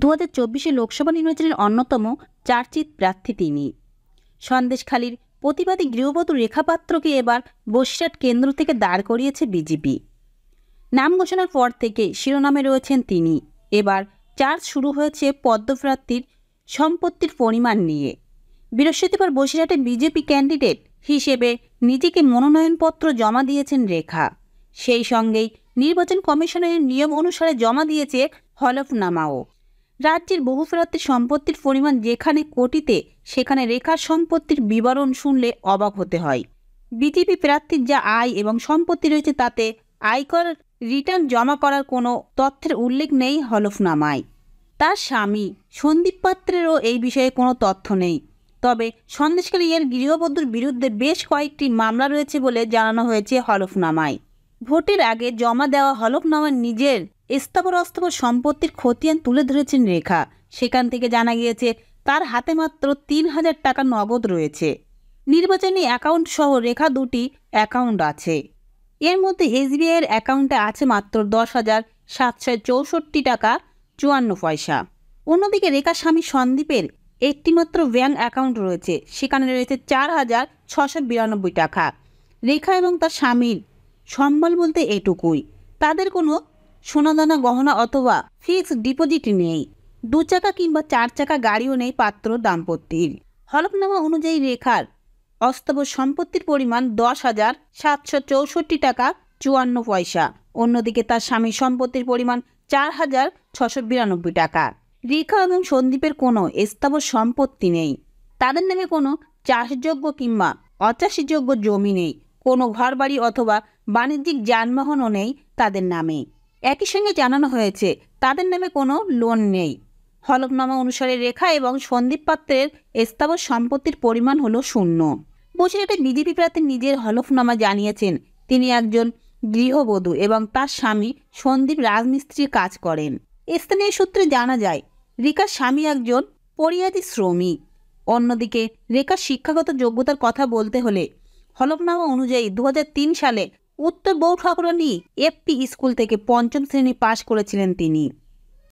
দু হাজার চব্বিশে লোকসভা নির্বাচনের অন্যতম চার্চিত প্রার্থী তিনি সন্দেশখালীর প্রতিবাদী গৃহবধূ রেখাপাত্রকে এবার বসিরহাট কেন্দ্র থেকে দাঁড় করিয়েছে বিজেপি নাম ঘোষণার পর থেকে শিরোনামে রয়েছেন তিনি এবার চার্জ শুরু হয়েছে পদ্মপ্রার্থীর সম্পত্তির পরিমাণ নিয়ে বৃহস্পতিবার বসিরহাটে বিজেপি ক্যান্ডিডেট হিসেবে নিজেকে মনোনয়নপত্র জমা দিয়েছেন রেখা সেই সঙ্গেই নির্বাচন কমিশনের নিয়ম অনুসারে জমা দিয়েছে হলফনামাও রাজ্যের বহু ফেরতের সম্পত্তির পরিমাণ যেখানে কোটিতে সেখানে রেখার সম্পত্তির বিবরণ শুনলে অবাক হতে হয় বিজেপি প্রার্থীর যা আয় এবং সম্পত্তি রয়েছে তাতে আয়কর রিটার্ন জমা করার কোনো তথ্যের উল্লেখ নেই হলফনামায় তার স্বামী সন্দীপ পাত্রেরও এই বিষয়ে কোনো তথ্য নেই তবে সন্দেশকালী এর গৃহবধূর বিরুদ্ধে বেশ কয়েকটি মামলা রয়েছে বলে জানানো হয়েছে হলফনামায় ভোটের আগে জমা দেওয়া হলফনামা নিজের স্থাবর অস্থাবর সম্পত্তির খতিয়ান তুলে ধরেছেন রেখা সেখান থেকে জানা গিয়েছে তার হাতে মাত্র তিন হাজার টাকা নগদ রয়েছে নির্বাচনী অ্যাকাউন্ট সহ রেখা দুটি অ্যাকাউন্ট আছে এর মধ্যে এসবিআইয়ের অ্যাকাউন্টে আছে মাত্র দশ হাজার সাতশো চৌষট্টি টাকা চুয়ান্ন পয়সা অন্যদিকে রেখা স্বামী সন্দীপের একটিমাত্র ব্যাঙ্ক অ্যাকাউন্ট রয়েছে সেখানে রয়েছে চার হাজার ছশো বিরানব্বই টাকা রেখা এবং তার স্বামীর সম্বল বলতে এটুকুই তাদের কোনো সোনাদানা গহনা অথবা ফিক্সড ডিপোজিট নেই দু চাকা কিংবা চার চাকা গাড়িও নেই পাত্র দাম্পত্যের হলফনামা অনুযায়ী রেখার অস্তব সম্পত্তির পরিমাণ দশ হাজার সাতশো চৌষট্টি টাকা চুয়ান্ন পয়সা অন্যদিকে তার স্বামীর সম্পত্তির পরিমাণ চার হাজার ছশো বিরানব্বই টাকা রেখা এবং সন্দীপের কোনো স্থাবর সম্পত্তি নেই তাদের নামে কোনো চাষযোগ্য কিংবা অচাষিযোগ্য জমি নেই কোনো ঘরবাড়ি অথবা বাণিজ্যিক যানবাহনও নেই তাদের নামে একই সঙ্গে জানানো হয়েছে তাদের নামে কোনো লোন নেই হলফনামা অনুসারে রেখা এবং সন্দীপ পাত্রের স্থাবর সম্পত্তির পরিমাণ হল শূন্য বসিরহাটে বিজেপি প্রার্থী নিজের হলফনামা জানিয়েছেন তিনি একজন গৃহবধূ এবং তার স্বামী সন্দীপ রাজমিস্ত্রির কাজ করেন স্থানীয় সূত্রে জানা যায় রিকার স্বামী একজন পরিয়াদি শ্রমিক অন্যদিকে রেখার শিক্ষাগত যোগ্যতার কথা বলতে হলে হলফনামা অনুযায়ী দু সালে উত্তর বৌ ঠাকুরানি এফপি স্কুল থেকে পঞ্চম শ্রেণী পাশ করেছিলেন তিনি